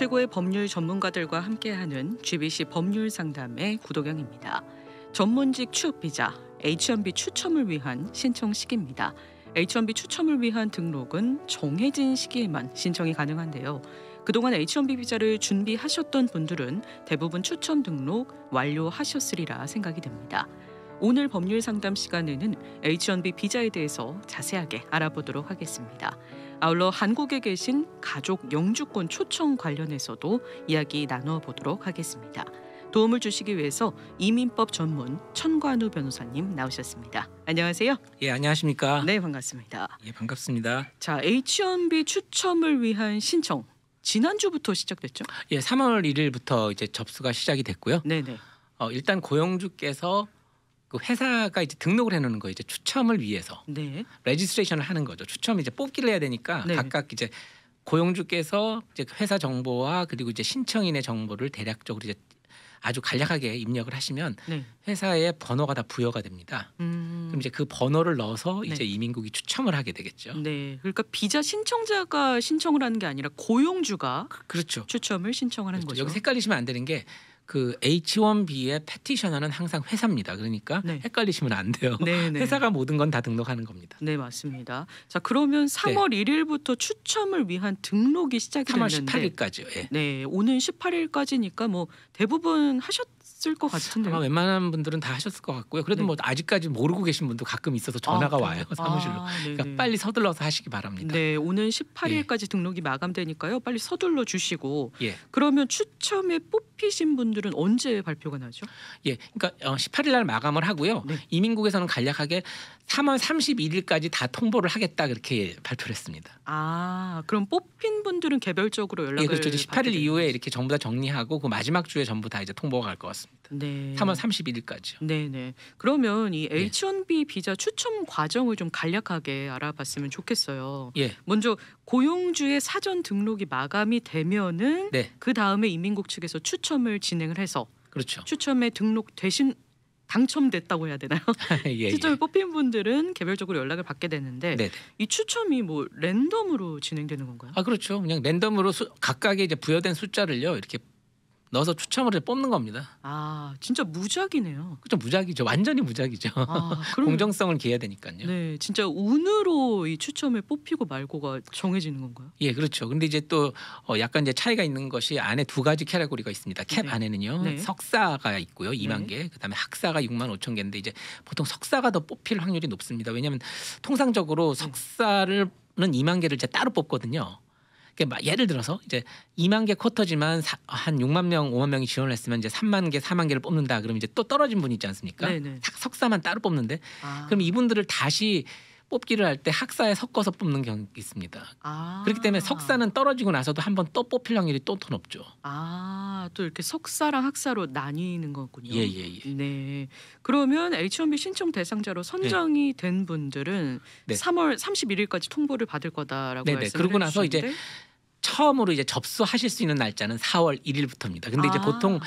최고의 법률 전문가들과 함께하는 GBC 법률 상담의 구독영입니다 전문직 취업비자 H1B 추첨을 위한 신청 시기입니다. H1B 추첨을 위한 등록은 정해진 시기에만 신청이 가능한데요. 그동안 H1B 비자를 준비하셨던 분들은 대부분 추첨 등록 완료하셨으리라 생각이 됩니다. 오늘 법률 상담 시간에는 H1B 비자에 대해서 자세하게 알아보도록 하겠습니다. 아울러 한국에 계신 가족 영주권 초청 관련해서도 이야기 나눠보도록 하겠습니다. 도움을 주시기 위해서 이민법 전문 천관우 변호사님 나오셨습니다. 안녕하세요. 예, 안녕하십니까? 네, 반갑습니다. 예, 반갑습니다. 자, H1B 추첨을 위한 신청 지난주부터 시작됐죠? 예, 3월 1일부터 이제 접수가 시작이 됐고요. 네, 네. 어, 일단 고용주께서 그 회사가 이제 등록을 해놓는 거 이제 추첨을 위해서 네. 레지스트레이션을 하는 거죠. 추첨 이제 뽑기를 해야 되니까 네. 각각 이제 고용주께서 이제 회사 정보와 그리고 이제 신청인의 정보를 대략적으로 이제 아주 간략하게 입력을 하시면 네. 회사의 번호가 다 부여가 됩니다. 음. 그럼 이제 그 번호를 넣어서 네. 이제 네. 이민국이 추첨을 하게 되겠죠. 네, 그러니까 비자 신청자가 신청을 하는 게 아니라 고용주가 그, 렇죠 추첨을 신청을 한 그렇죠. 거죠. 여기 헷갈리시면 안 되는 게그 H1B의 패티셔너는 항상 회사입니다. 그러니까 네. 헷갈리시면 안 돼요. 네, 네. 회사가 모든 건 다 등록하는 겁니다. 네, 맞습니다. 자, 그러면 3월 1일부터 추첨을 위한 등록이 시작이 3월 됐는데 18일까지요. 예. 네, 오는 18일까지니까 뭐 대부분 하셨 쓸것 같은데. 아, 웬만한 분들은 다 하셨을 것 같고요. 그래도 네. 뭐 아직까지 모르고 계신 분도 가끔 있어서 전화가 아, 와요 사무실로. 아, 네, 그러니까 네. 빨리 서둘러서 하시기 바랍니다. 네, 오늘 18일까지 예. 등록이 마감되니까요. 빨리 서둘러 주시고. 예. 그러면 추첨에 뽑히신 분들은 언제 발표가 나죠? 예, 그러니까 18일 어, 날 마감을 하고요. 네. 이민국에서는 간략하게 3월 31일까지 다 통보를 하겠다 그렇게 발표를 했습니다. 아, 그럼 뽑힌 분들은 개별적으로 연락을 예, 그렇죠. 18일 이후에 이렇게 전부 다 정리하고 그 마지막 주에 전부 다 이제 통보가 갈 것 같습니다. 있습니다. 네. 3월 31일까지요. 네, 네. 그러면 이 H1B 예. 비자 추첨 과정을 좀 간략하게 알아봤으면 좋겠어요. 예. 먼저 고용주의 사전 등록이 마감이 되면은 네. 그 다음에 이민국 측에서 추첨을 진행을 해서 그렇죠. 추첨에 등록되신 당첨됐다고 해야 되나요? 예, 예, 추첨을 예. 뽑힌 분들은 개별적으로 연락을 받게 되는데 네네. 네. 이 추첨이 뭐 랜덤으로 진행되는 건가요? 아 그렇죠. 그냥 랜덤으로 수, 각각의 이제 부여된 숫자를요 이렇게 넣어서 추첨을 해 뽑는 겁니다. 아 진짜 무작이네요. 그죠 무작이죠. 완전히 무작이죠. 아, 공정성을 기해야 되니까요. 네, 진짜 운으로 이 추첨에 뽑히고 말고가 정해지는 건가요? 예, 그렇죠. 근데 이제 또 어, 약간 이제 차이가 있는 것이 안에 두 가지 캐러고리가 있습니다. 캡 네. 안에는요 네. 석사가 있고요, 2만 네. 개. 그다음에 학사가 6만 5천 개인데 이제 보통 석사가 더 뽑힐 확률이 높습니다. 왜냐하면 통상적으로 네. 석사를 는 2만 개를 이제 따로 뽑거든요. 그러니까 예를 들어서 이제 2만 개 쿼터지만 사, 한 6만 명, 5만 명이 지원을 했으면 이제 3만 개, 4만 개를 뽑는다. 그럼 이제 또 떨어진 분이 있지 않습니까? 네네. 석사만 따로 뽑는데 아. 그럼 이분들을 다시 뽑기를 할 때 학사에 섞어서 뽑는 경우 있습니다. 아. 그렇기 때문에 석사는 떨어지고 나서도 한 번 또 뽑힐 확률이 또더 높죠. 아, 또 이렇게 석사랑 학사로 나뉘는 거군요. 예, 예, 예. 네. 그러면 H1B 신청 대상자로 선정이 네. 된 분들은 네. 3월 31일까지 통보를 받을 거다라고 네, 네 말씀을 그러고 나서 이제 처음으로 이제 접수하실 수 있는 날짜는 4월 1일부터입니다. 근데 아. 이제 보통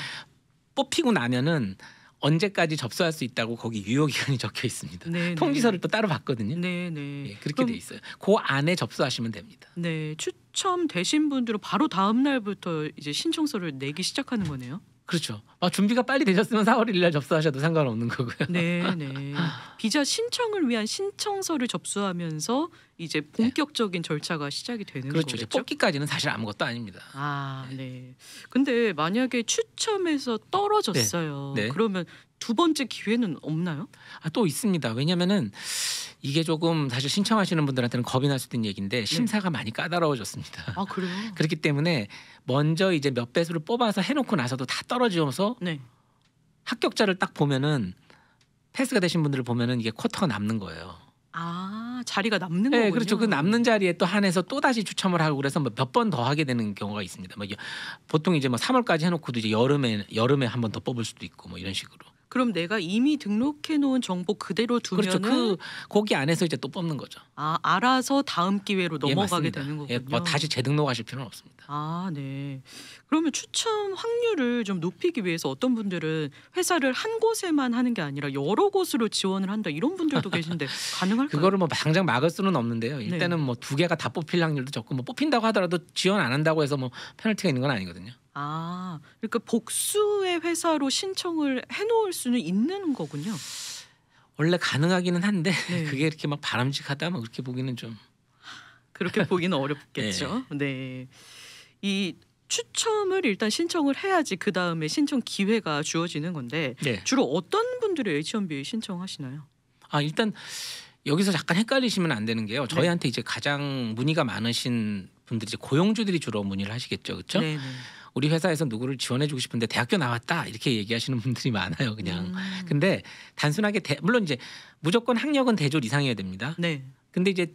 뽑히고 나면은 언제까지 접수할 수 있다고 거기 유효 기간이 적혀 있습니다. 네, 네. 통지서를 네. 또 따로 받거든요. 네, 네. 예, 그렇게 돼 있어요. 그 안에 접수하시면 됩니다. 네, 추첨되신 분들은 바로 다음 날부터 이제 신청서를 내기 시작하는 거네요. 그렇죠. 아, 준비가 빨리 되셨으면 4월 1일 날 접수하셔도 상관없는 거고요. 네, 네. 비자 신청을 위한 신청서를 접수하면서 이제 네. 본격적인 네. 절차가 시작이 되는 그렇죠. 거죠 뽑기까지는 사실 아무것도 아닙니다. 아, 네. 네. 근데 만약에 추첨에서 떨어졌어요. 네. 네. 그러면 두 번째 기회는 없나요? 아, 또 있습니다. 왜냐면은 이게 조금 사실 신청하시는 분들한테는 겁이 날수 있는 얘기인데 네. 심사가 많이 까다로워졌습니다. 아, 그래요? 그렇기 때문에 먼저 이제 몇 배수를 뽑아서 해 놓고 나서도 다 떨어지면서 합격자를 딱 보면은 패스가 되신 분들을 보면은 이게 쿼터가 남는 거예요. 아. 자리가 남는 네, 거군요. 그렇죠. 그 남는 자리에 또 한해서 또 다시 추첨을 하고 그래서 뭐 몇 번 더 하게 되는 경우가 있습니다. 뭐 보통 이제 뭐 3월까지 해놓고도 이제 여름에 여름에 한 번 더 뽑을 수도 있고 뭐 이런 식으로. 그럼 내가 이미 등록해 놓은 정보 그대로 두면은 그렇죠. 그 거기 안에서 이제 또 뽑는 거죠. 아 알아서 다음 기회로 넘어가게 예, 되는 거군요. 예, 뭐 다시 재등록하실 필요는 없습니다. 아 네. 그러면 추첨 확률을 좀 높이기 위해서 어떤 분들은 회사를 한 곳에만 하는 게 아니라 여러 곳으로 지원을 한다 이런 분들도 계신데 가능할까요? 그거를 뭐 당장 막을 수는 없는데요. 일단은 네. 뭐두 개가 다 뽑힐 확률도 적고 뭐 뽑힌다고 하더라도 지원 안 한다고 해서 뭐 페널티가 있는 건 아니거든요. 아, 그러니까 복수의 회사로 신청을 해놓을 수는 있는 거군요. 원래 가능하기는 한데 네. 그게 이렇게 막 바람직하다 면 그렇게 보기는 좀 그렇게 보기는 어렵겠죠. 네. 네. 이 추첨을 일단 신청을 해야지 그 다음에 신청 기회가 주어지는 건데 네. 주로 어떤 분들이 H&B 신청하시나요? 아 일단 여기서 잠깐 헷갈리시면 안 되는 게요. 네. 저희한테 이제 가장 문의가 많으신 분들이 이제 고용주들이 주로 문의를 하시겠죠, 그렇죠? 우리 회사에서 누구를 지원해주고 싶은데 대학교 나왔다 이렇게 얘기하시는 분들이 많아요 그냥. 음. 근데 단순하게 대, 물론 이제 무조건 학력은 대졸 이상해야 됩니다. 네. 근데 이제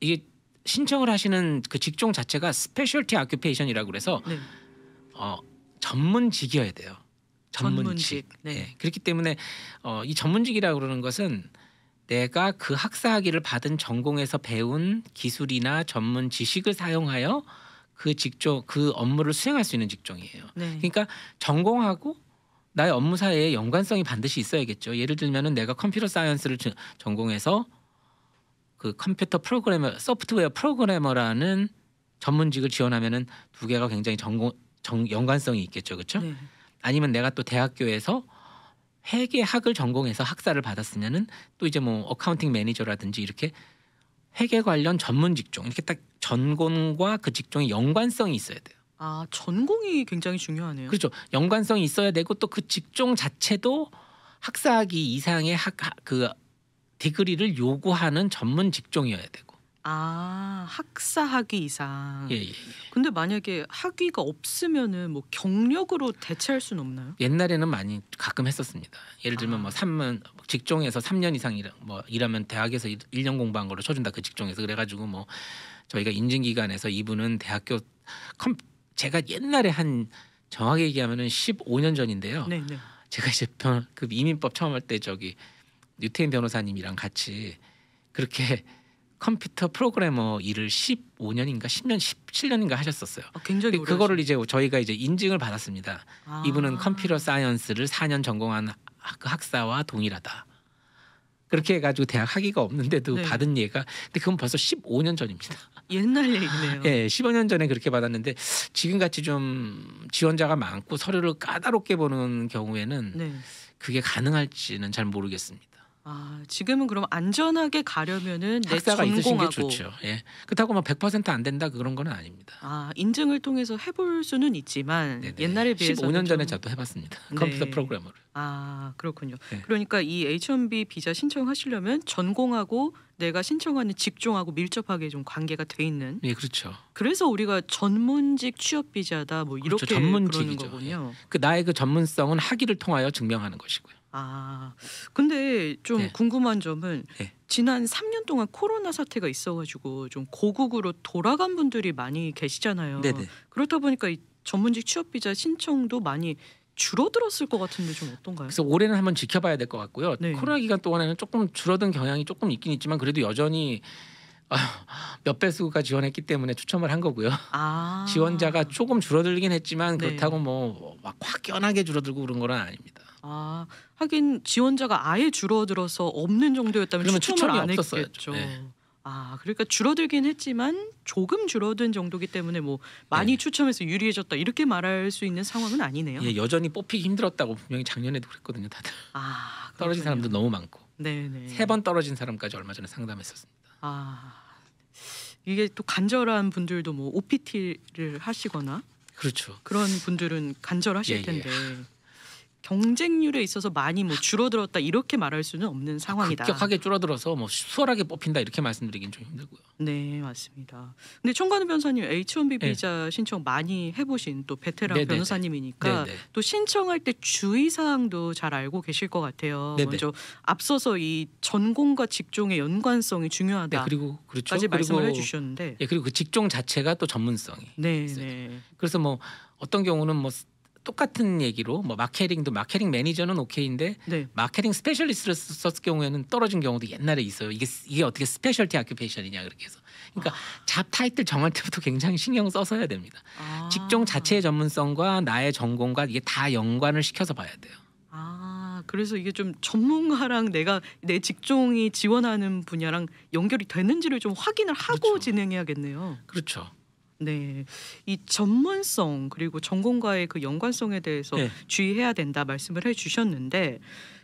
이게 신청을 하시는 그 직종 자체가 스페셜티 아큐페이션이라고 그래서 네. 어, 전문직이어야 돼요. 전문직. 전문직. 네. 네. 그렇기 때문에 어, 이 전문직이라고 그러는 것은 내가 그 학사 학위를 받은 전공에서 배운 기술이나 전문 지식을 사용하여 그 직종 그 업무를 수행할 수 있는 직종이에요. 네. 그러니까 전공하고 나의 업무 사이에 연관성이 반드시 있어야겠죠. 예를 들면은 내가 컴퓨터 사이언스를 전공해서 그 컴퓨터 프로그래머 소프트웨어 프로그래머라는 전문직을 지원하면은 두 개가 굉장히 전공 정, 연관성이 있겠죠. 그쵸 네. 아니면 내가 또 대학교에서 회계학을 전공해서 학사를 받았으면은 또 이제 뭐 어카운팅 매니저라든지 이렇게 회계 관련 전문 직종 이렇게 딱 전공과 그 직종의 연관성이 있어야 돼요. 아 전공이 굉장히 중요하네요. 그렇죠. 연관성이 있어야 되고 또 그 직종 자체도 학사학위 이상의 학 그 디그리를 요구하는 전문 직종이어야 되고. 아 학사 학위 이상. 예, 예, 예. 근데 만약에 학위가 없으면은 뭐 경력으로 대체할 수는 없나요? 옛날에는 많이 가끔 했었습니다. 예를 들면 아. 뭐삼년 뭐 직종에서 3년 이상 일뭐 일하면 대학에서 1년 공부한 걸로 쳐준다 그 직종에서 그래가지고 뭐 저희가 인증기관에서 이분은 대학교 컴 제가 옛날에 한 정확하게 얘기하면은 15년 전인데요. 네, 네. 제가 이제 변, 그 이민법 처음 할 때 저기 유태인 변호사님이랑 같이 그렇게 컴퓨터 프로그래머 일을 15년인가 10년 17년인가 하셨었어요. 아, 굉장히 그거를 이제 저희가 이제 인증을 받았습니다. 아. 이분은 컴퓨터 사이언스를 4년 전공한 그 학사와 동일하다. 그렇게 해가지고 대학 학위가 없는데도 네. 받은 예가 근데 그건 벌써 15년 전입니다. 옛날 얘기네요. 예, 10여 년 전에 그렇게 받았는데 지금같이 좀 지원자가 많고 서류를 까다롭게 보는 경우에는 네. 그게 가능할지는 잘 모르겠습니다. 아, 지금은 그럼 안전하게 가려면은 내가 있으신 게공하 좋죠. 예. 그렇다고 막 뭐 100%안 된다 그런 거는 아닙니다. 아, 인증을 통해서 해볼 수는 있지만 네네. 옛날에 비해서 15년 전에 저도 해봤습니다. 네. 컴퓨터 프로그래머를. 아, 그렇군요. 네. 그러니까 이 H1B 비자 신청하시려면 전공하고 내가 신청하는 직종하고 밀접하게 좀 관계가 돼 있는 예, 그렇죠. 그래서 우리가 전문직 취업 비자다 뭐 그렇죠. 이렇게 그렇죠. 는 전문직이죠. 거군요. 예. 그 나의 그 전문성은 학위를 통하여 증명하는 것이고요. 아, 근데 좀 네. 궁금한 점은 네. 지난 3년 동안 코로나 사태가 있어가지고 좀 고국으로 돌아간 분들이 많이 계시잖아요. 네네. 그렇다 보니까 이 전문직 취업비자 신청도 많이 줄어들었을 것 같은데 좀 어떤가요? 그래서 올해는 한번 지켜봐야 될 것 같고요. 네. 코로나 기간 동안에는 조금 줄어든 경향이 조금 있긴 있지만 그래도 여전히 아, 몇 배수가 지원했기 때문에 추첨을 한 거고요. 아~ 지원자가 조금 줄어들긴 했지만 네. 그렇다고 네. 뭐확 연하게 줄어들고 그런 건 아닙니다. 아 하긴 지원자가 아예 줄어들어서 없는 정도였다면 그러면 추첨을 추첨이 안 없었어야죠. 했겠죠. 네. 아 그러니까 줄어들긴 했지만 조금 줄어든 정도기 때문에 뭐 많이 네. 추첨해서 유리해졌다 이렇게 말할 수 있는 상황은 아니네요. 예, 여전히 뽑히기 힘들었다고 분명히 작년에도 그랬거든요, 다들. 아 떨어진 사람도 너무 많고. 네네. 세 번 떨어진 사람까지 얼마 전에 상담했었습니다. 아 이게 또 간절한 분들도 뭐 OPT를 하시거나 그렇죠. 그런 분들은 간절하실 예, 예. 텐데. 예. 경쟁률에 있어서 많이 뭐 줄어들었다 이렇게 말할 수는 없는 상황이다. 급격하게 줄어들어서 뭐 수월하게 뽑힌다 이렇게 말씀드리긴 좀 힘들고요. 네 맞습니다. 근데 총관우 변사님 H1B 비자 신청 많이 해보신 또 베테랑 네네네. 네, 네. 변호사님이니까 네네. 또 신청할 때 주의 사항도 잘 알고 계실 것 같아요. 네네. 먼저 앞서서 이 전공과 직종의 연관성이 중요하다. 네, 그리고 그렇죠. 말씀을 해주셨는데. 예 그리고 그 직종 자체가 또 전문성이. 네. 그래서 뭐 어떤 경우는 뭐 똑같은 얘기로 뭐 마케팅도 마케팅 매니저는 오케이인데 네. 마케팅 스페셜리스트를 썼을 경우에는 떨어진 경우도 옛날에 있어요. 이게 이게 어떻게 스페셜티 아큐페이션이냐 그렇게 해서. 그러니까 아. 잡 타이틀 정할 때부터 굉장히 신경 써서 해야 됩니다. 아. 직종 자체의 전문성과 나의 전공과 이게 다 연관을 시켜서 봐야 돼요. 아, 그래서 이게 좀 전문가랑 내가 내 직종이 지원하는 분야랑 연결이 되는지를 좀 확인을 하고 그렇죠. 진행해야겠네요. 그렇죠. 네, 이 전문성 그리고 전공과의 그 연관성에 대해서 네. 주의해야 된다 말씀을 해주셨는데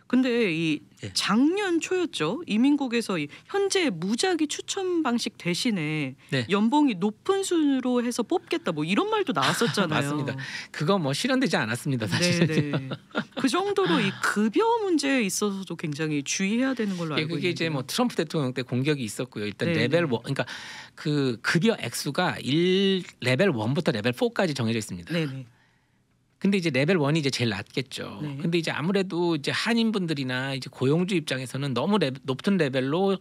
근데 이 예. 작년 초였죠. 이민국에서 현재 무작위 추천 방식 대신에 네. 연봉이 높은 순으로 해서 뽑겠다 뭐 이런 말도 나왔었잖아요. 맞습니다. 그거 뭐 실현되지 않았습니다. 네, 사실은. 네. 그 정도로 이 급여 문제에 있어서도 굉장히 주의해야 되는 걸로 예, 알고 예, 그게 있는데요. 이제 뭐 트럼프 대통령 때 공격이 있었고요. 일단 네네. 네. 레벨 1 그러니까 그 급여 액수가 1 레벨 1부터 레벨 4까지 정해져 있습니다. 네네. 근데 이제 레벨 원이 이제 제일 낮겠죠. 네. 근데 이제 아무래도 이제 한인분들이나 이제 고용주 입장에서는 너무 레, 높은 레벨로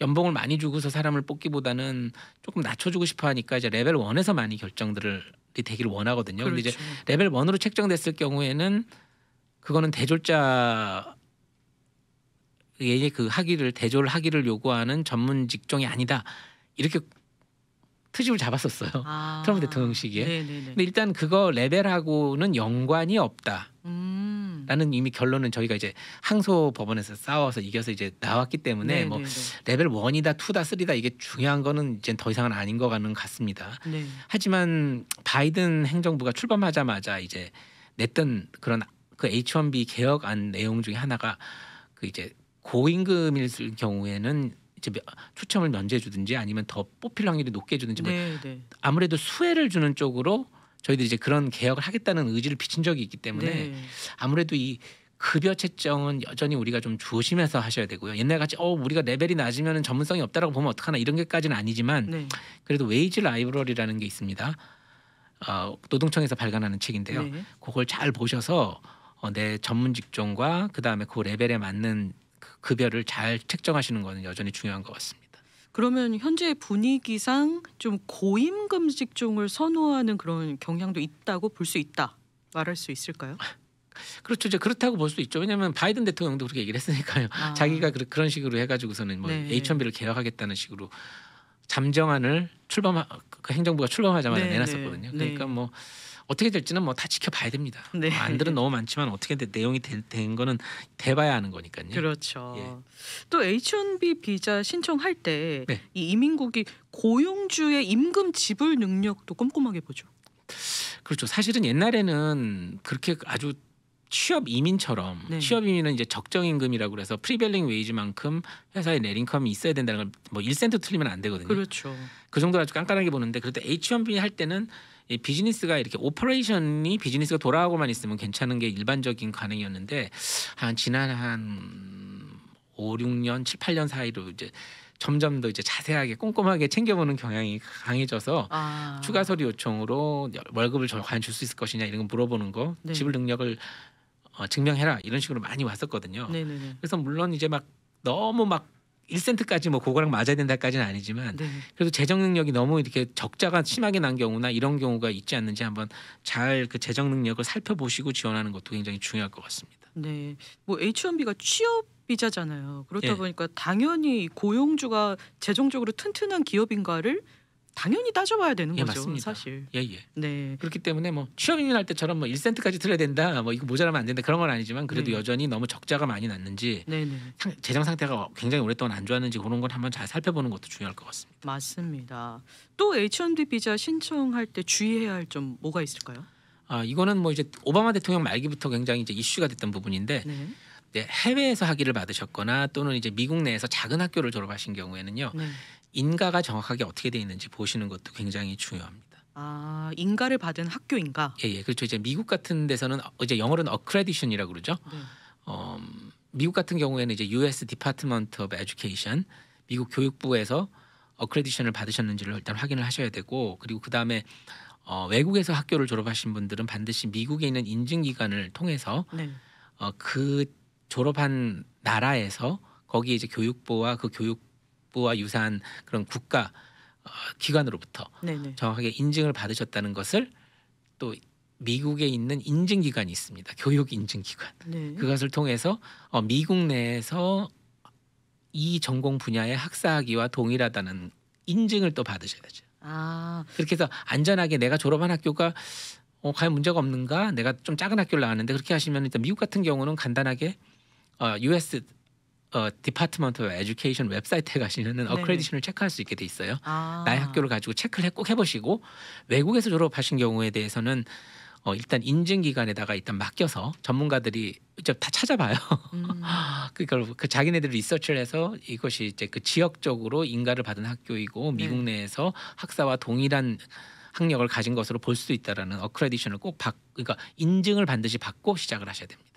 연봉을 많이 주고서 사람을 뽑기보다는 조금 낮춰주고 싶어 하니까 이제 레벨 원에서 많이 결정들을 되기를 원하거든요. 그렇죠. 근데 이제 그렇죠. 레벨 원으로 책정됐을 경우에는 그거는 대졸자 의그 학위를 대졸 학위를 요구하는 전문 직종이 아니다. 이렇게 트집을 잡았었어요. 아. 트럼프 대통령 시기에. 네, 네, 네. 근데 일단 그거 레벨하고는 연관이 없다. 음. 라는 이미 결론은 저희가 이제 항소 법원에서 싸워서 이겨서 이제 나왔기 때문에 네네네. 뭐 레벨 원이다투다쓰리다 이게 중요한 거는 이제 더 이상은 아닌 거가는 같습니다. 네. 하지만 바이든 행정부가 출범하자마자 이제 냈던 그런 그 H1B 개혁안 내용 중에 하나가 그 이제 고임금일 경우에는 이제 추첨을 면제해 주든지 아니면 더 뽑힐 확률이 높게 해 주든지 뭐 네, 네. 아무래도 수혜를 주는 쪽으로 저희들이 이제 그런 개혁을 하겠다는 의지를 비친 적이 있기 때문에 네. 아무래도 이 급여 채점은 여전히 우리가 좀 조심해서 하셔야 되고요. 옛날같이 어 우리가 레벨이 낮으면 전문성이 없다라고 보면 어떡하나 이런 게까지는 아니지만 네. 그래도 웨이지 라이브러리라는 게 있습니다. 어, 노동청에서 발간하는 책인데요. 네. 그걸 잘 보셔서 어, 내 전문 직종과 그 다음에 그 레벨에 맞는 급여를 잘 책정하시는 것은 여전히 중요한 것 같습니다. 그러면 현재 분위기상 좀 고임금 직종을 선호하는 그런 경향도 있다고 볼 수 있다 말할 수 있을까요? 그렇죠. 이제 그렇다고 볼 수 있죠. 왜냐하면 바이든 대통령도 그렇게 얘기를 했으니까요. 아. 자기가 그런 식으로 해가지고서는 뭐 네. H1B를 개혁하겠다는 식으로 잠정안을 출범 그 행정부가 출범하자마자 네, 내놨었거든요. 네. 그러니까 네. 뭐 어떻게 될지는 뭐 다 지켜봐야 됩니다. 네. 뭐 안들은 너무 많지만 어떻게 되, 내용이 되, 된 거는 돼봐야 하는 거니까요. 그렇죠. 예. 또 H1B 비자 신청할 때이 네. 이민국이 고용주의 임금 지불 능력도 꼼꼼하게 보죠. 그렇죠. 사실은 옛날에는 그렇게 아주 취업 이민처럼 네. 취업 이민은 이제 적정 임금이라고 그래서 프리벨링 웨이지만큼 회사에 내린컴이 있어야 된다는 걸뭐 1센트 틀리면 안 되거든요. 그렇죠. 그 정도로 아주 깐깐하게 보는데 그래도 H1B 할 때는 이 비즈니스가 이렇게 오퍼레이션이 비즈니스가 돌아가고만 있으면 괜찮은 게 일반적인 관행이었는데 한 지난 한 5, 6년, 7, 8년 사이로 이제 점점 더 이제 자세하게 꼼꼼하게 챙겨보는 경향이 강해져서 아. 추가 서류 요청으로 월급을 저 과연 줄수 있을 것이냐 이런 거 물어보는 거 네. 지불 능력을 어, 증명해라 이런 식으로 많이 왔었거든요. 네네네. 그래서 물론 이제 막 너무 막 일센트까지뭐 그거랑 맞아야 된다까지는 아니지만 네. 그래도 재정 능력이 너무 이렇게 적자가 심하게 난 경우나 이런 경우가 있지 않는지 한번 잘 그 재정 능력을 살펴보시고 지원하는 것도 굉장히 중요할 것 같습니다. 네. 뭐 H1B가 취업 비자잖아요. 그렇다 예. 보니까 당연히 고용주가 재정적으로 튼튼한 기업인가를 당연히 따져봐야 되는 예, 거죠. 맞습니다. 사실. 예, 예. 네. 그렇기 때문에 뭐취업인민할 때처럼 뭐 1센트까지 틀어야 된다. 뭐 이거 모자라면 안 된다. 그런 건 아니지만 그래도 네. 여전히 너무 적자가 많이 났는지 네, 네. 재정 상태가 굉장히 오랫동안 안 좋았는지 그런 건 한번 잘 살펴보는 것도 중요할 것 같습니다. 맞습니다. 또 H1B 비자 신청할 때 주의해야 할 점 뭐가 있을까요? 아, 이거는 뭐 이제 오바마 대통령 말기부터 굉장히 이제 이슈가 됐던 부분인데 네. 해외에서 학위를 받으셨거나 또는 이제 미국 내에서 작은 학교를 졸업하신 경우에는요. 네. 인가가 정확하게 어떻게 돼 있는지 보시는 것도 굉장히 중요합니다. 아 인가를 받은 학교인가? 예예 예, 그렇죠. 이제 미국 같은 데서는 이제 영어로는 accreditation이라고 그러죠. 네. 어, 미국 같은 경우에는 이제 U.S. 디파트먼트 오브 에듀케이션 미국 교육부에서 어크레디션을 받으셨는지를 일단 확인을 하셔야 되고 그리고 그 다음에 어, 외국에서 학교를 졸업하신 분들은 반드시 미국에 있는 인증기관을 통해서 네. 어, 그 졸업한 나라에서 거기 이제 교육부와 그 교육 국부와 유사한 그런 국가 어, 기관으로부터 네네. 네. 정확하게 인증을 받으셨다는 것을 또 미국에 있는 인증 기관이 있습니다. 교육 인증 기관. 네. 그것을 통해서 어, 미국 내에서 이 전공 분야의 학사학위와 동일하다는 인증을 또 받으셔야죠. 아. 그렇게 해서 안전하게 내가 졸업한 학교가 어, 과연 문제가 없는가? 내가 좀 작은 학교를 나왔는데 그렇게 하시면 일단 미국 같은 경우는 간단하게 어, US 어, 디파트먼트 에듀케이션 웹사이트에 가시면은 어크레디션을 체크할 수 있게 돼 있어요. 아. 나의 학교를 가지고 체크를 꼭 해보시고 외국에서 졸업하신 경우에 대해서는 어, 일단 인증 기관에다가 일단 맡겨서 전문가들이 직접 다 찾아봐요. 음. 그까그 그 자기네들 리서치를 해서 이것이 이제 그 지역적으로 인가를 받은 학교이고 네. 미국 네. 내에서 학사와 동일한 학력을 가진 것으로 볼 수 있다라는 어크레디션을 꼭 받, 그러니까 인증을 반드시 받고 시작을 하셔야 됩니다.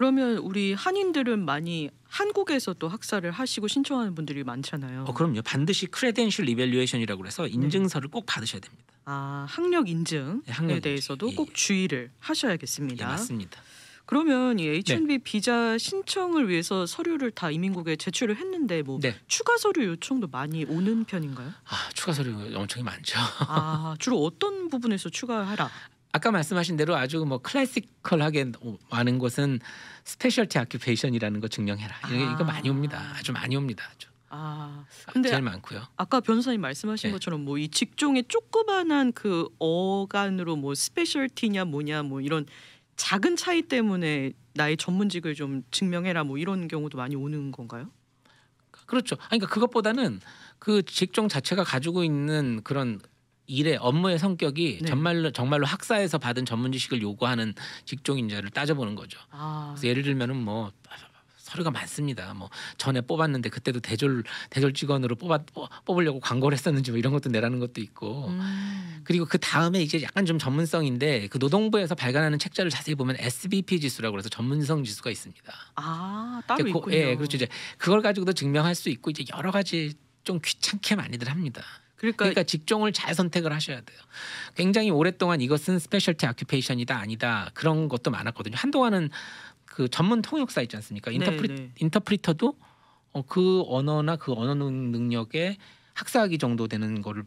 그러면 우리 한인들은 많이 한국에서 또 학사를 하시고 신청하는 분들이 많잖아요. 어, 그럼요. 반드시 크레덴셜 리밸리에이션이라고 해서 인증서를 네. 꼭 받으셔야 됩니다. 아, 학력 인증에 네, 학력 대해서도 인꼭 예, 예. 주의를 하셔야겠습니다. 예, 맞습니다. 그러면 이 H&B 네. 비자 신청을 위해서 서류를 다 이민국에 제출을 했는데 뭐 네. 추가 서류 요청도 많이 오는 편인가요? 아 추가 서류 요청이 많죠. 아 주로 어떤 부분에서 추가하라 아까 말씀하신 대로 아주 뭐클래식컬하게 많은 곳은 스페셜티 아큐페이션이라는 거 증명해라. 아. 이거 많이 옵니다. 아주 많이 옵니다. 아주. 아, 아 근데 제일 많고요. 아까 변호사님 말씀하신 네. 것처럼 뭐 이 직종의 조그만한 그 어간으로 뭐 스페셜티냐 뭐냐 뭐 이런 작은 차이 때문에 나의 전문직을 좀 증명해라 뭐 이런 경우도 많이 오는 건가요? 그렇죠. 아 그러니까 그것보다는 그 직종 자체가 가지고 있는 그런 일의 업무의 성격이 네. 정말로 정말로 학사에서 받은 전문 지식을 요구하는 직종인자를 따져보는 거죠. 아. 그래서 예를 들면은 뭐 서류가 많습니다. 뭐 전에 뽑았는데 그때도 대졸 대졸 직원으로 뽑아 뽑으려고 광고를 했었는지 뭐 이런 것도 내라는 것도 있고 음. 그리고 그 다음에 이제 약간 좀 전문성인데 그 노동부에서 발간하는 책자를 자세히 보면 SBP 지수라고 해서 전문성 지수가 있습니다. 아 따로 그러니까 있군요. 예, 그렇죠. 이제 그걸 가지고도 증명할 수 있고 이제 여러 가지 좀 귀찮게 많이들 합니다. 그러니까, 그러니까, 직종을 잘 선택을 하셔야 돼요. 굉장히 오랫동안 이것은 스페셜티 아큐페이션이다 아니다 그런 것도 많았거든요. 한동안은 그 전문 통역사 있지 않습니까? 네, 인터프리, 네 인터프리터도 어, 그 언어나 그 언어 능력에 학사학위 정도 되는 거를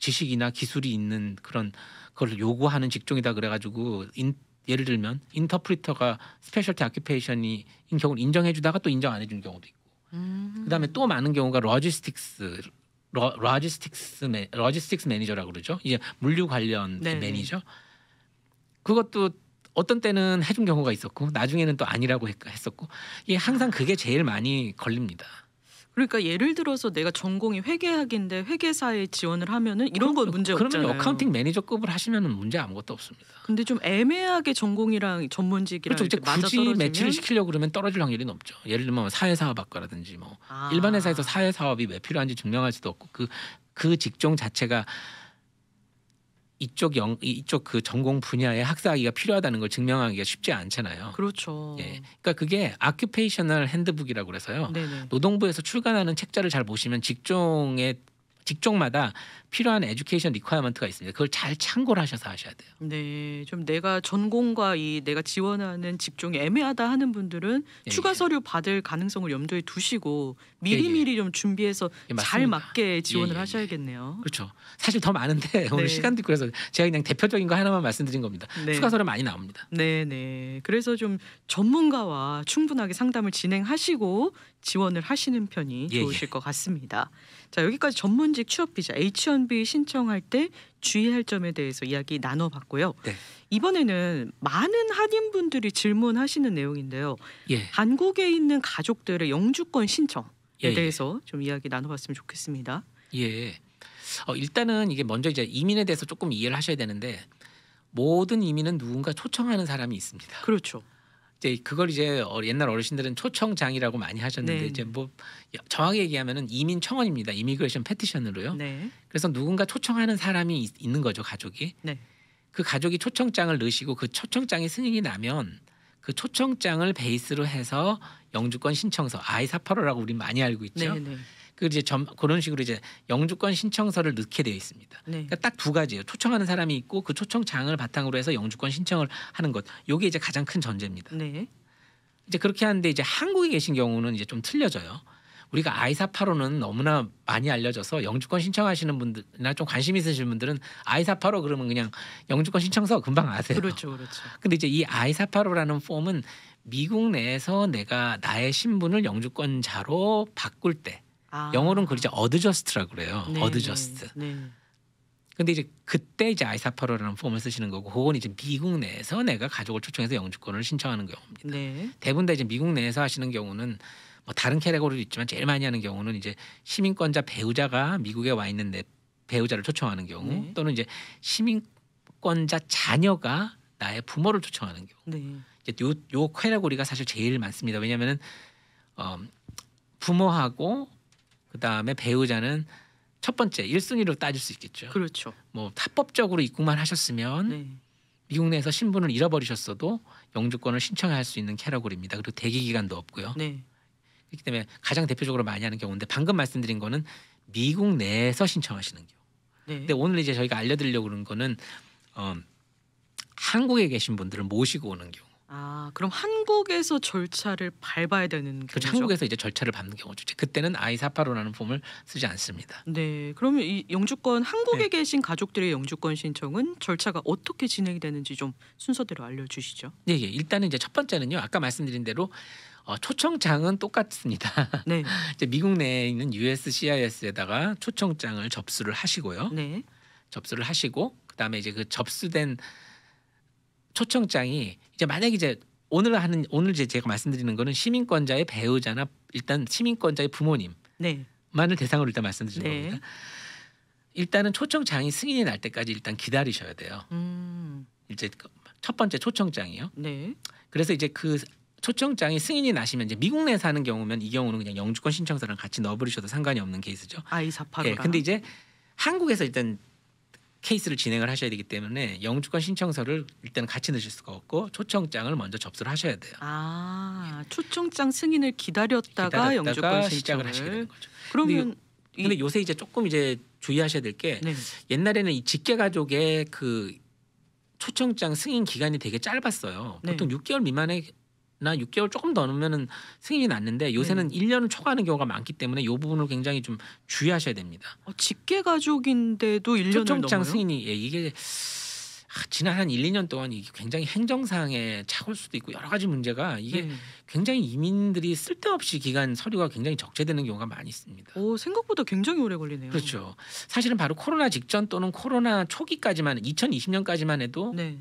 지식이나 기술이 있는 그런 걸 요구하는 직종이다 그래가지고 인, 예를 들면 인터프리터가 스페셜티 아큐페이션이인 경우를 인정해주다가 또 인정 안 해주는 경우도 있고 음. 그다음에 또 많은 경우가 로지스틱스 러, 로지스틱스 매, 로지스틱스 매니저라고 그러죠. 이제 물류 관련 네, 네 매니저. 그것도 어떤 때는 해준 경우가 있었고 나중에는 또 아니라고 했, 했었고 이게 항상 그게 제일 많이 걸립니다. 그러니까 예를 들어서 내가 전공이 회계학인데 회계사에 지원을 하면은 이런 건 문제 그러면 없잖아요. 그러면 어카운팅 매니저급을 하시면은 문제 아무것도 없습니다. 근데 좀 애매하게 전공이랑 전문직이랑 그렇죠. 굳이 떨어지면? 매치를 시키려고 그러면 떨어질 확률이 높죠. 예를 들면 뭐 사회사업학과라든지 뭐 아. 일반 회사에서 사회사업이 왜 필요한지 증명할 수도 없고 그그 그 직종 자체가 이쪽 영 이쪽 그 전공 분야의 학사학위가 필요하다는 걸 증명하기가 쉽지 않잖아요. 그렇죠. 예. 그러니까 그게 아큐페이셔널 핸드북이라고 그래서요. 네네. 노동부에서 출간하는 책자를 잘 보시면 직종에 직종마다 필요한 에듀케이션 리퀘어먼트가 있습니다. 그걸 잘 참고를 하셔서 하셔야 돼요. 네, 좀 내가 전공과 이 내가 지원하는 직종이 애매하다 하는 분들은 예, 추가 예. 서류 받을 가능성을 염두에 두시고 예, 미리미리 예. 좀 준비해서 잘 맞게 지원을 하셔야겠네요. 그렇죠. 사실 더 많은데 오늘 네. 시간도 고 그래서 제가 그냥 대표적인 거 하나만 말씀드린 겁니다. 네. 추가 서류 많이 나옵니다. 네, 네. 그래서 좀 전문가와 충분하게 상담을 진행하시고 지원을 하시는 편이 예, 좋으실 것 같습니다. 자 여기까지 전문직 취업 비자 H1B 신청할 때 주의할 점에 대해서 이야기 나눠봤고요. 네. 이번에는 많은 한인분들이 질문하시는 내용인데요. 예. 한국에 있는 가족들의 영주권 신청에 예, 예 대해서 좀 이야기 나눠봤으면 좋겠습니다. 예. 어, 일단은 이게 먼저 이제 이민에 대해서 조금 이해를 하셔야 되는데 모든 이민은 누군가 초청하는 사람이 있습니다. 그렇죠. 이제 그걸 이제 어, 옛날 어르신들은 초청장이라고 많이 하셨는데 네. 이제 뭐 정확히 얘기하면은 이민 청원입니다. 이미그레이션 패티션으로요. 네. 그래서 누군가 초청하는 사람이 있, 는 거죠 가족이. 네. 그 가족이 초청장을 넣으시고 그 초청장이 승인이 나면 그 초청장을 베이스로 해서 영주권 신청서 아이 사파로라고 우리 많이 알고 있죠. 네, 네. 그 이제 점, 그런 식으로 이제 영주권 신청서를 넣게 되어 있습니다. 네. 그러니까 딱두 가지예요. 초청하는 사람이 있고 그 초청장을 바탕으로 해서 영주권 신청을 하는 것. 요게 이제 가장 큰 전제입니다. 네. 이제 그렇게 하는데 이제 한국에 계신 경우는 이제 좀 틀려져요. 우리가 아이사파로는 너무나 많이 알려져서 영주권 신청하시는 분들이나 좀 관심 있으신 분들은 아이사파로 그러면 그냥 영주권 신청서 금방 아세요. 그렇죠, 그렇죠. 근데 이제 이 아이사파로라는 폼은 미국 내에서 내가 나의 신분을 영주권자로 바꿀 때 아. 영어로는 그걸 이제 어드저스트라 그래요. 네, 어드저스트. 네, 근데 이제 그때 이제 아이사파로라는 폼을 쓰시는 거고 혹은 이제 미국 내에서 내가 가족을 초청해서 영주권을 신청하는 경우입니다. 네. 대부분 다 이제 미국 내에서 하시는 경우는 뭐 다른 캐레고리도 있지만 제일 많이 하는 경우는 이제 시민권자 배우자가 미국에 와있는내 배우자를 초청하는 경우 네. 또는 이제 시민권자 자녀가 나의 부모를 초청하는 경우. 네. 이제 요, 요 캐레고리가 사실 제일 많습니다. 왜냐면은 어, 부모하고 그 다음에 배우자는 첫 번째 1순위로 따질 수 있겠죠. 그렇죠. 뭐 합법적으로 입국만 하셨으면 네. 미국 내에서 신분을 잃어버리셨어도 영주권을 신청할 수 있는 캐러골입니다. 그리고 대기 기간도 없고요. 네. 그렇기 때문에 가장 대표적으로 많이 하는 경우인데 방금 말씀드린 거는 미국 내에서 신청하시는 경우. 네. 근데 오늘 이제 저희가 알려드리려고 그런 거는 어, 한국에 계신 분들을 모시고 오는 경우. 아, 그럼 한국에서 절차를 밟아야 되는 그죠 경우죠? 한국에서 이제 절차를 밟는 경우죠. 그때는 아이사파로라는 폼을 쓰지 않습니다. 네, 그러면 이 영주권 한국에 네. 계신 가족들의 영주권 신청은 절차가 어떻게 진행이 되는지 좀 순서대로 알려주시죠. 네, 예. 일단은 이제 첫 번째는요. 아까 말씀드린 대로 어, 초청장은 똑같습니다. 네. 이제 미국 내에 있는 USCIS에다가 초청장을 접수를 하시고요. 네. 접수를 하시고 그다음에 이제 그 접수된 초청장이 이제 만약 에 이제 오늘 하는 오늘 이제 제가 말씀드리는 거는 시민권자의 배우자나 일단 시민권자의 부모님 네. 만을 대상으로 일단 말씀드리는 네. 겁니다. 일단은 초청장이 승인이 날 때까지 일단 기다리셔야 돼요. 음. 이제 그 첫 번째 초청장이요. 네. 그래서 이제 그 초청장이 승인이 나시면 이제 미국 내 사는 경우면 이 경우는 그냥 영주권 신청서랑 같이 넣어버리셔도 상관이 없는 케이스죠. 아이 사파가. 예, 근데 이제 한국에서 일단 케이스를 진행을 하셔야 되기 때문에 영주권 신청서를 일단 같이 넣으실 수가 없고 초청장을 먼저 접수를 하셔야 돼요. 아 초청장 승인을 기다렸다가, 기다렸다가 영주권 신청을 하시게 되는 거죠. 그러면 근데, 근데, 요새 이제 조금 이제 주의하셔야 될게 네. 옛날에는 이 직계 가족의 그 초청장 승인 기간이 되게 짧았어요. 네. 보통 네. 6개월 미만의 나 6개월 조금 더 넘으면은 승인이 났는데 요새는 네. 1년을 초과하는 경우가 많기 때문에 요 부분을 굉장히 좀 주의하셔야 됩니다. 어, 직계 가족인데도 1년을 넘어요? 승인이 예, 이게 지난 한 1, 2년 동안 이게 굉장히 행정상의 착올 수도 있고 여러 가지 문제가 이게 네. 굉장히 이민들이 쓸데없이 기간 서류가 굉장히 적재되는 경우가 많이 있습니다. 오, 생각보다 굉장히 오래 걸리네요. 그렇죠. 사실은 바로 코로나 직전 또는 코로나 초기까지만 2020년까지만 해도 네.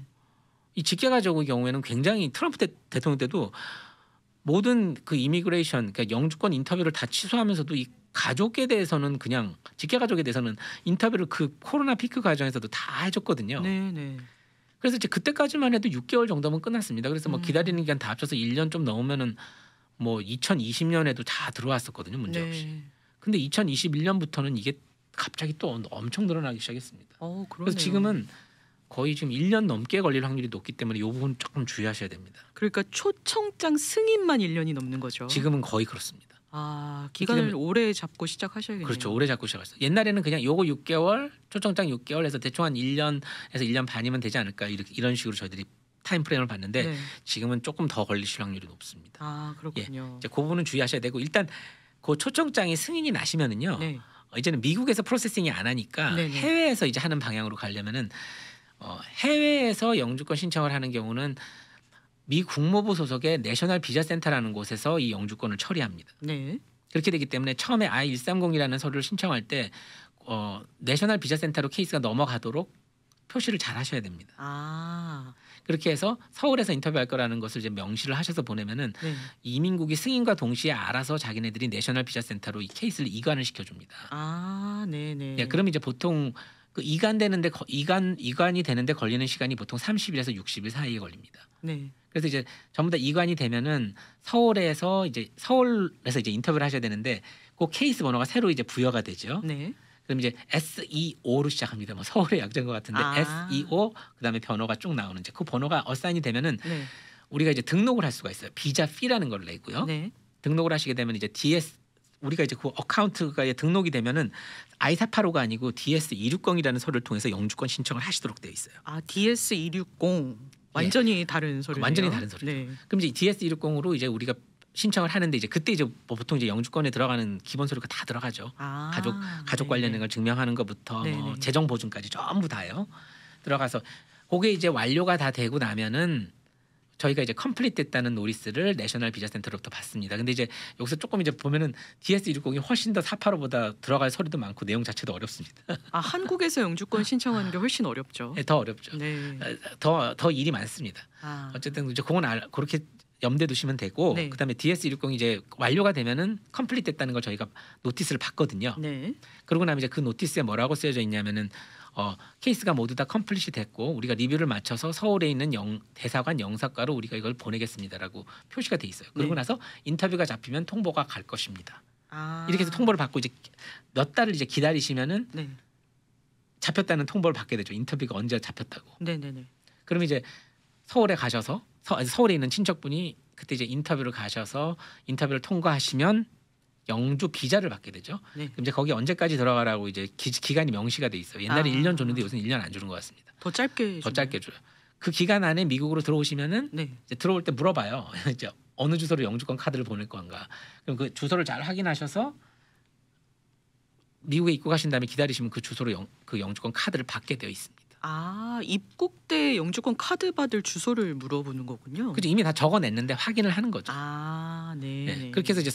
이 직계가족의 경우에는 굉장히 트럼프 대, 통령 때도 모든 그 이미그레이션 그러니까 영주권 인터뷰를 다 취소하면서도 이 가족에 대해서는 그냥 직계 가족에 대해서는 인터뷰를 그 코로나 피크 과정에서도 다 해줬거든요. 네, 네. 그래서 이제 그때까지만 해도 6개월 정도면 끝났습니다. 그래서 뭐 음. 기다리는 기간 다 합쳐서 1년 좀 넘으면은 뭐 2020년에도 다 들어왔었거든요, 문제 네. 없이. 네. 근데 2021년부터는 이게 갑자기 또 엄청 늘어나기 시작했습니다. 오, 어, 그래서 지금은 거의 지금 1년 넘게 걸릴 확률이 높기 때문에 이 부분 조금 주의하셔야 됩니다. 그러니까 초청장 승인만 1년이 넘는 거죠. 지금은 거의 그렇습니다. 아 기간을 오래 잡고 시작하셔야겠네요. 그렇죠. 오래 잡고 시작했어요. 옛날에는 그냥 요거 6개월, 초청장 6개월 해서 대충 한 1년에서 1년 반이면 되지 않을까 이렇게 이런 식으로 저희들이 타임 프레임을 봤는데 네. 지금은 조금 더 걸리실 확률이 높습니다. 아 그렇군요. 예, 이제 그 부분은 주의하셔야 되고 일단 그 초청장이 승인이 나시면은요. 네. 어, 이제는 미국에서 프로세싱이 안 하니까 네네. 네. 해외에서 이제 하는 방향으로 가려면은 어, 해외에서 영주권 신청을 하는 경우는 미 국무부 소속의 내셔널 비자 센터라는 곳에서 이 영주권을 처리합니다. 네. 그렇게 되기 때문에 처음에 I130이라는 서류를 신청할 때 어, 내셔널 비자 센터로 케이스가 넘어가도록 표시를 잘 하셔야 됩니다. 아. 그렇게 해서 서울에서 인터뷰할 거라는 것을 이제 명시를 하셔서 보내면은 네. 이민국이 승인과 동시에 알아서 자기네들이 내셔널 비자 센터로 이 케이스를 이관을 시켜 줍니다. 아, 네, 네. 네, 그럼 이제 보통 그이관되는데 이간 이관이 되는데 걸리는 시간이 보통 30일에서 60일 사이에 걸립니다. 네. 그래서 이제 전부 다 이관이 되면은 서울에서 이제 서울에서 이제 인터뷰를 하셔야 되는데 그 케이스 번호가 새로 이제 부여가 되죠. 네. 그럼 이제 SEO로 시작합니다. 뭐 서울의 약자인 것 같은데 아. SEO 그다음에 번호가 쭉 나오는 이제 그 번호가 어사인이 되면은 네. 우리가 이제 등록을 할 수가 있어요. 비자 피라는 걸 내고요. 네. 등록을 하시게 되면 이제 DS 우리가 이제 그 어카운트가 등록이 되면은 아이사파로가 아니고 DS260이라는 서류를 통해서 영주권 신청을 하시도록 되어 있어요. 아, DS260 완전히 예. 다른 서류. 완전히 다른 그 서류. 네. 그럼 이제 DS260으로 이제 우리가 신청을 하는데 이제 그때 이제 뭐 보통 이제 영주권에 들어가는 기본 서류가 다 들어가죠. 아, 가족 가족 네 관련된 걸 증명하는 것부터 네, 뭐 네, 네. 재정 보증까지 전부 다요. 들어가서 그게 이제 완료가 다 되고 나면은 저희가 이제 컴플릿 됐다는 노리스를 내셔널 비자 센터로부터 받습니다. 근데 이제 여기서 조금 이제 보면은 DS160이 훨씬 더사파로보다 들어갈 서류도 많고 내용 자체도 어렵습니다. 아 한국에서 영주권 아. 신청하는 게 훨씬 어렵죠. 네, 더 어렵죠. 네. 더더 아, 일이 많습니다. 아. 어쨌든 이제 그건 알, 그렇게 염두에 두시면 되고 네. 그다음에 DS160 이제 이 완료가 되면은 컴플릿 됐다는 걸 저희가 노티스를 받거든요. 네. 그러고 나면 이제 그 노티스에 뭐라고 쓰여져 있냐면은 어, 케이스가 모두 다 컴플릿이 됐고 우리가 리뷰를 마쳐서 서울에 있는 영, 대사관 영사과로 우리가 이걸 보내겠습니다라고 표시가 돼 있어요. 그러고 네. 나서 인터뷰가 잡히면 통보가 갈 것입니다. 아. 이렇게 해서 통보를 받고 이제 몇 달을 이제 기다리시면은 네. 잡혔다는 통보를 받게 되죠. 인터뷰가 언제 잡혔다고. 네네네. 네, 네. 그럼 이제 서울에 가셔서 서, 서울에 있는 친척분이 그때 이제 인터뷰를 가셔서 인터뷰를 통과하시면 영주 비자를 받게 되죠. 네. 그럼 이제 거기 언제까지 들어가라고 이제 기, 간이 명시가 돼 있어요. 옛날에 아. 1년 줬는데 요새는 1년 안 주는 것 같습니다. 더 짧게 더 짧게 줘요. 그 기간 안에 미국으로 들어오시면은 네. 이제 들어올 때 물어봐요. 이제 어느 주소로 영주권 카드를 보낼 건가. 그럼 그 주소를 잘 확인하셔서 미국에 입국하신 다음에 기다리시면 그 주소로 영, 그 영주권 카드를 받게 되어 있습니다. 아 입국 때 영주권 카드 받을 주소를 물어보는 거군요. 그죠 이미 다 적어냈는데 확인을 하는 거죠. 아 네. 네. 네, 네. 그렇게 해서 이제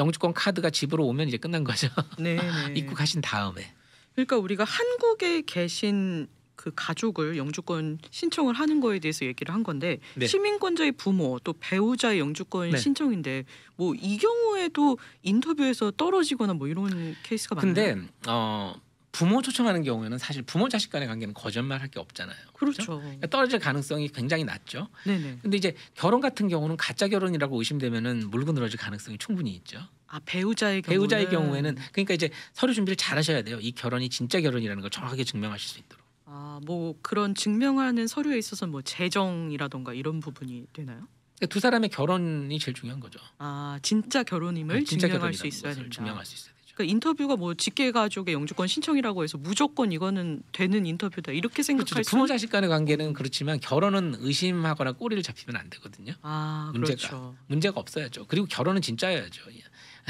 영주권 카드가 집으로 오면 이제 끝난 거죠. 네. 네. 입고가신 다음에. 그러니까 우리가 한국에 계신 그 가족을 영주권 신청을 하는 거에 대해서 얘기를 한 건데 네. 시민권자의 부모 또 배우자의 영주권 네. 신청인데 뭐 이 경우에도 인터뷰에서 떨어지거나 뭐 이런 케이스가 많나요? 근데 어 부모 초청하는 경우에는 사실 부모 자식 간의 관계는 거짓말할 게 없잖아요. 그렇죠. 그렇죠? 그러니까 떨어질 가능성이 굉장히 낮죠. 네네. 근데 이제 결혼 같은 경우는 가짜 결혼이라고 의심되면은 물고 늘어질 가능성이 충분히 있죠. 아 배우자의 경우는. 배우자의 경우에는 그러니까 이제 서류 준비를 잘 하셔야 돼요. 이 결혼이 진짜 결혼이라는 걸 정확하게 증명하실 수 있도록. 아 뭐 그런 증명하는 서류에 있어서 뭐 재정이라던가 이런 부분이 되나요? 그러니까 두 사람의 결혼이 제일 중요한 거죠. 아 진짜 결혼임을 네, 진짜 증명할 수 있어야 된다. 증명할 수 있어야 그러니까 인터뷰가 뭐 직계 가족의 영주권 신청이라고 해서 무조건 이거는 되는 인터뷰다 이렇게 그렇죠. 생각할 그렇죠. 부모 자식 간의 관계는 그렇지만 결혼은 의심하거나 꼬리를 잡히면 안 되거든요. 아, 문제가 그렇죠. 문제가 없어야죠. 그리고 결혼은 진짜여야죠. 예.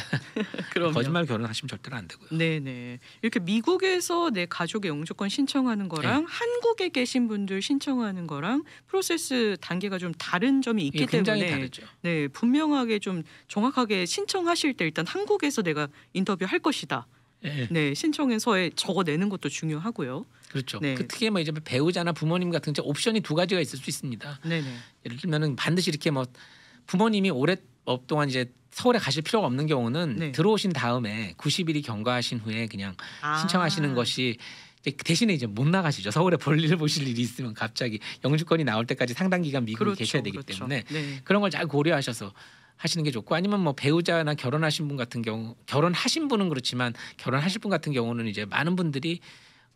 그럼요. 거짓말 결혼하시면 절대로 안 되고요. 네네. 이렇게 미국에서 내 가족의 영주권 신청하는 거랑 네. 한국에 계신 분들 신청하는 거랑 프로세스 단계가 좀 다른 점이 있기 예, 굉장히 때문에 다르죠. 네 분명하게 좀 정확하게 신청하실 때 일단 한국에서 내가 인터뷰 할 것이다. 예. 네. 네 신청서에 적어내는 것도 중요하고요. 그렇죠. 네. 그 특히 뭐 이제 뭐 배우자나 부모님 같은 경 옵션이 두 가지가 있을 수 있습니다. 네네. 예를 들면은 반드시 이렇게 뭐 부모님이 오랫 동안 이제 서울에 가실 필요가 없는 경우는 네. 들어오신 다음에 90일이 경과하신 후에 그냥 아. 신청하시는 것이 그 대신에 이제 못 나가시죠. 서울에 볼일 을 보실 일이 있으면 갑자기 영주권이 나올 때까지 상당 기간 미국에 그렇죠, 계셔야 되기 그렇죠. 때문에 네. 그런 걸 잘 고려하셔서 하시는 게 좋고 아니면 뭐 배우자나 결혼하신 분 같은 경우 결혼하신 분은 그렇지만 결혼하실 분 같은 경우는 이제 많은 분들이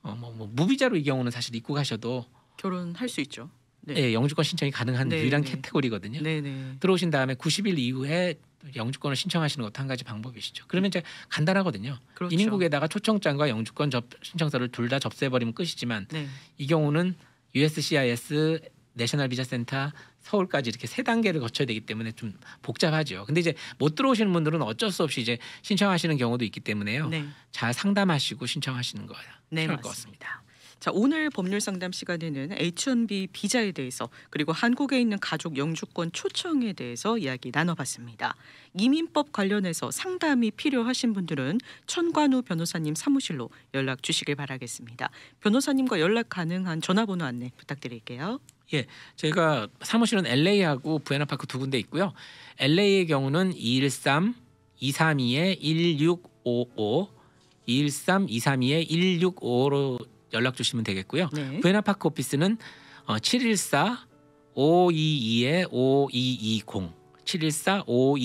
어뭐 뭐 무비자로 이 경우는 사실 입국하셔도 결혼할 수 있죠. 네. 예, 영주권 신청이 가능한 네, 유일한 네. 카테고리거든요. 네, 네. 들어오신 다음에 90일 이후에 영주권을 신청하시는 것도 한 가지 방법이시죠. 그러면 이제 간단하거든요. 그렇죠. 이민국에다가 초청장과 영주권 접, 신청서를 둘 다 접수해버리면 끝이지만 네. 이 경우는 USCIS 내셔널 비자 센터 서울까지 이렇게 세 단계를 거쳐야 되기 때문에 좀 복잡하죠. 근데 이제 못 들어오시는 분들은 어쩔 수 없이 이제 신청하시는 경우도 있기 때문에요. 네. 잘 상담하시고 신청하시는 거예요. 네, 맞습니다. 것 같습니다. 자, 오늘 법률 상담 시간에는 H1B 비자에 대해서 그리고 한국에 있는 가족 영주권 초청에 대해서 이야기 나눠봤습니다. 이민법 관련해서 상담이 필요하신 분들은 천관우 변호사님 사무실로 연락 주시길 바라겠습니다. 변호사님과 연락 가능한 전화번호 안내 부탁드릴게요. 예, 저희가 사무실은 LA하고 부에나파크 두 군데 있고요. LA의 경우는 213 2 3 2 1655 213 2 3 2 1655로 연락 주시면 되겠고요. 네. 부에나파크 오피스는 714 522에 5220 714 5 2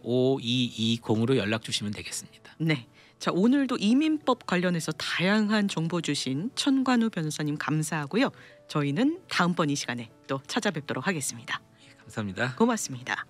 2 5220으로 연락 주시면 되겠습니다. 네. 자, 오늘도 이민법 관련해서 다양한 정보 주신 천관우 변호사님 감사하고요. 저희는 다음번 이 시간에 또 찾아뵙도록 하겠습니다. 예, 감사합니다. 고맙습니다.